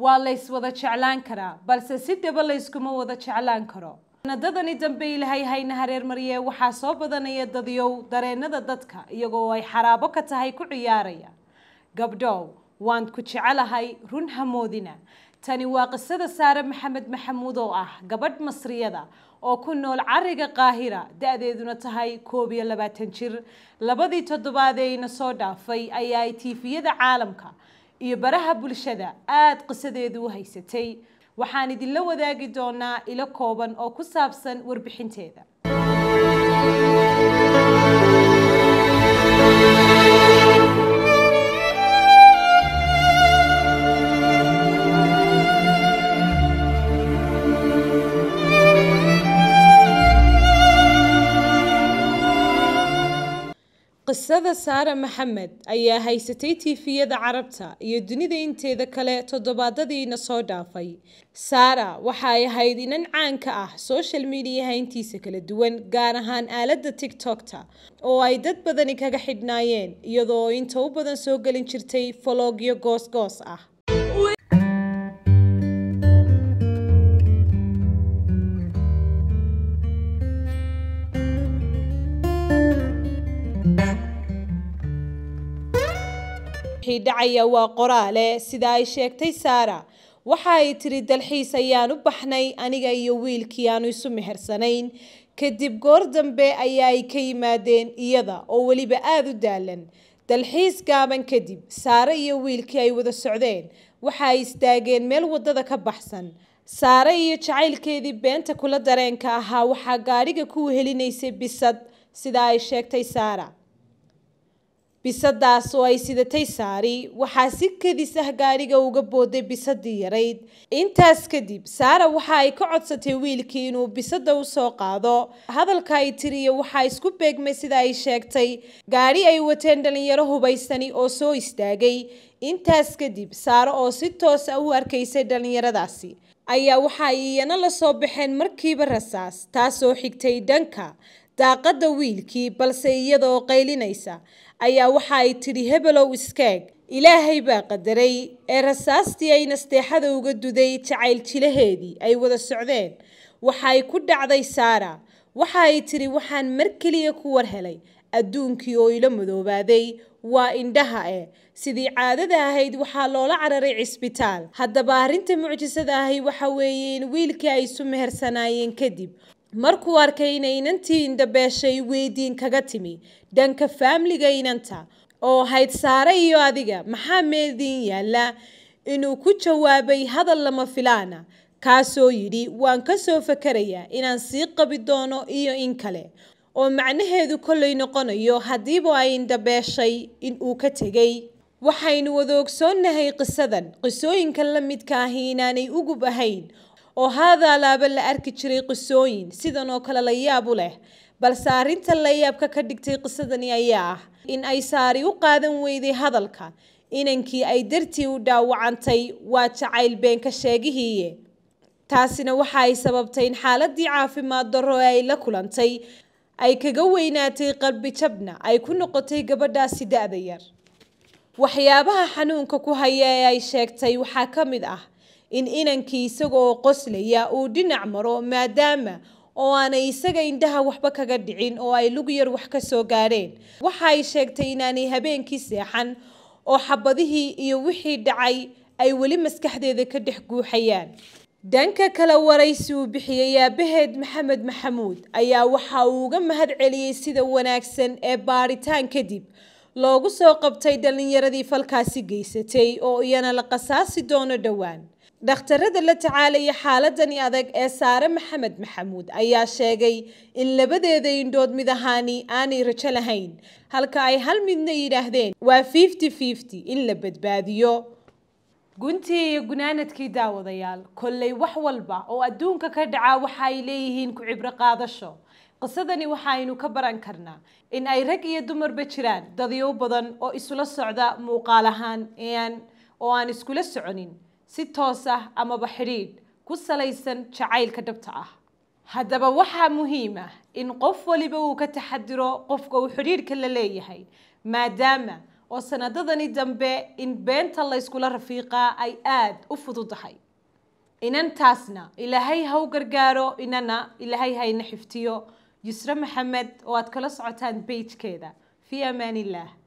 waa lays wada jeclaan karaa balse si daba layskuma wada jeclaan karo nadadani dambe ilaahay hayna hareermariye waxaa soo badanaya dadyow dareenada dadka iyagoo ay xaraabo ka tahay ku ciyaaraya gabdhow waan ku jecelahay run hamoodina tani waa qisada saare maxamed maxamuud oo ah gabadh masriyada oo ku nool cariga qaahira da-deeduna tahay koob iyo labaatan jir labadii toddobaad ee ina soo dhaafay ayaa ay tiifiyada caalamka iyo baraha bulshada aada qisadeedu u haysatay waxaan idinla wadaagi doonaa ilo kooban oo ku saabsan warbixinteeda qisada saara maxamed ayaa haysatay tiifiyada carabta iyo dunida inteeda kale toddobaadadiina soo dhaafay saara waxa ay ahayd inan caanka ah social mediaha intiisa kala duwan gaar ahaan aaladda tigtokta oo ay dad badani kaga xidhnaayeen iyadoo inta u badan soo gelin jirtay fologyo goos goos ah wixii dhacaya waa qoraale sida ay sheegtay saara waxa ay tiri dalxiis ayaan u baxnay aniga iyo wiilkii aanu isu mehersanayn kadib goor dambe ayaa ay ka yimaadeen iyada oo weliba aada u daalan dalxiis gaaban kadib saare iyo wiilkii ay wada socdeen waxa ay istaageen meel waddada ka baxsan saare iyo jacaylkeedii beenta kula dareenka ahaa waxaa gaadhiga ku helinaysay bisad sida ay sheegtay saara bisadaas oo ay sidatay saari waxaa si kadis ah gaadhiga uga booday bisadii yarayd intaas kadib saara waxa ay ka codsatay wiilkii inuu bisadda u soo qaado hadalka ay tiriya waxaa isku beegmay sida ay sheegtay gaari ay wateen dhallinyaro hubaysani oo soo istaagay intaas kadib saaro oo si toos ah u arkaysay dhallinyaradaasi ayaa waxa ay iyana la soo baxeen markiiba rasaas taasoo xigtay dhanka daaqadda wiilkii balse iyadaoo qaylinaysa ayaa waxa ay tidhi hebelow iskaag ilaahay baa qadaray ee rasaastii ay nasteexada uga duday jacayl jilaheedii ay wada socdeen waxa ay ku dhacday saara waxa ay tidhi waxaan mar keliya ku war helay adduunkii oo ila madoobaaday waa indhaha eh sidii caadada ahayd waxaa loola cararay cisbitaal haddaba arrinta mucjisada ahi waxa weeye in wiilkii ay isu mehersanaayeen kadib markuu arkay inay inantii indhabeeshay weydiin kaga timi dhanka faamliga inanta oo hayd saare iyo adiga maxaa meediin yaalla inuu ku jawaabay hadal lama filaana kaasoo yidhi waan ka soo fakerayaa inaan sii qabi doono iyo in kale oo macnaheedu kollay noqonayo haddiiba ay indhabeeshay in uu ka tegay waxaynu wada ogsoonnahay qisadan qisooyinka la midka ahi inaanay ugub ahayn oo haadaalaaba la arki jiray qisooyin sidan oo kale u leh balse arrinta layaabka ka dhigtay qisadani ayaa ah in ay saari u qaadan weyday hadalka inankii ay dartii u dhaawacantay waa jacayl beenka sheegihiiye taasina waxa ay sababtay in xaaladii caafimaad darro ee ay la kulantay ay kaga weynaatay qalbi jabna ay ku noqotay gabadhaasi da-da yar waxyaabaha xanuunka ku haya ee ay sheegtay waxaa ka mid ah in inankii isagoo qoslaya uu dhinac maro maadaama oo aanay isaga indhaha waxba kaga dhicin oo ay lug yar wax ka soo gaadheen waxa ay sheegtay inaanay habeenkii seexan oo xabadihii iyo wixii dhacay ay weli maskaxdeeda ka dhex guuxayaan dhanka kale waraysi uu bixiyey aabaheed maxamed maxamuud ayaa waxa uu uga mahad celiyey sida wanaagsan ee baaritaan kadib loogu soo qabtay dhallinyaradii falkaasi geysatay oo iyana la qasaasi doono dhowaan dhakhtarada la tacaalaya xaaladani adag ee saare maxamed maxamuud ayaa sheegay in labadeeda indhood mid ahaani aanay rajo lahayn halka ay hal midna yidhaahdeen waa fifty fifty in la badbaadiyo guntii iyo gunaanadkii daawadayaal kolley wax walba oo adduunka ka dhaca waxa ay leeyihiin ku cibro qaadasho qisadani waxa aynu ka baran karnaa in ay rag iyo dumarba jiraan dadyow badan oo isula socda muuqaal ahaan oo aan iskula soconin si toos ah amaba xidhiidh ku salaysan jacaylka dhabta ah haddaba waxaa muhiim ah in qof waliba uu ka taxadiro qofka uu xidhiidhka la leeyahay maadaama oo sanadadani dambe in beenta layskula rafiiqaa ay aada u fududahay inantaasna ilaahay ha u gargaaro inana ilaahay ha ina xiftiyo yusre maxamed oo aad kala socotaan beijkeeda fii amaanillaah